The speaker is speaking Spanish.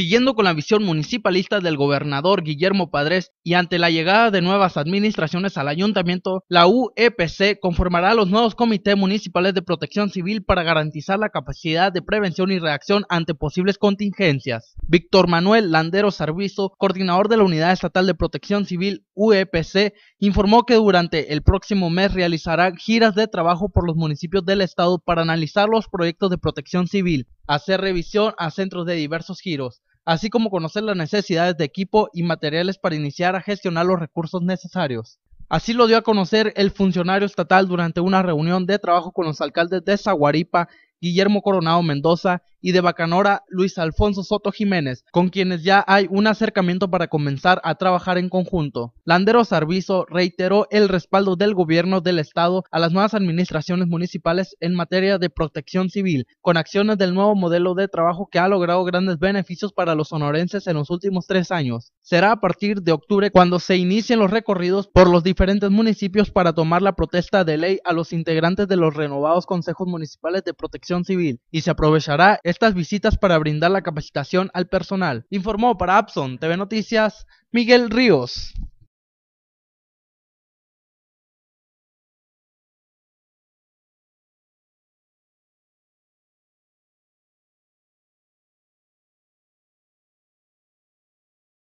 Siguiendo con la visión municipalista del gobernador Guillermo Padres y ante la llegada de nuevas administraciones al ayuntamiento, la UEPC conformará los nuevos comités municipales de protección civil para garantizar la capacidad de prevención y reacción ante posibles contingencias. Víctor Manuel Landero Servizo, coordinador de la Unidad Estatal de Protección Civil UEPC, informó que durante el próximo mes realizará giras de trabajo por los municipios del estado para analizar los proyectos de protección civil, hacer revisión a centros de diversos giros, así como conocer las necesidades de equipo y materiales para iniciar a gestionar los recursos necesarios. Así lo dio a conocer el funcionario estatal durante una reunión de trabajo con los alcaldes de Zaguaripa Guillermo Coronado Mendoza y de Bacanora Luis Alfonso Soto Jiménez, con quienes ya hay un acercamiento para comenzar a trabajar en conjunto. Landero Sarviso reiteró el respaldo del gobierno del estado a las nuevas administraciones municipales en materia de protección civil, con acciones del nuevo modelo de trabajo que ha logrado grandes beneficios para los sonorenses en los últimos tres años. Será a partir de octubre cuando se inicien los recorridos por los diferentes municipios para tomar la protesta de ley a los integrantes de los renovados consejos municipales de protección civil y se aprovechará estas visitas para brindar la capacitación al personal. Informó para Abson TV Noticias Miguel Ríos.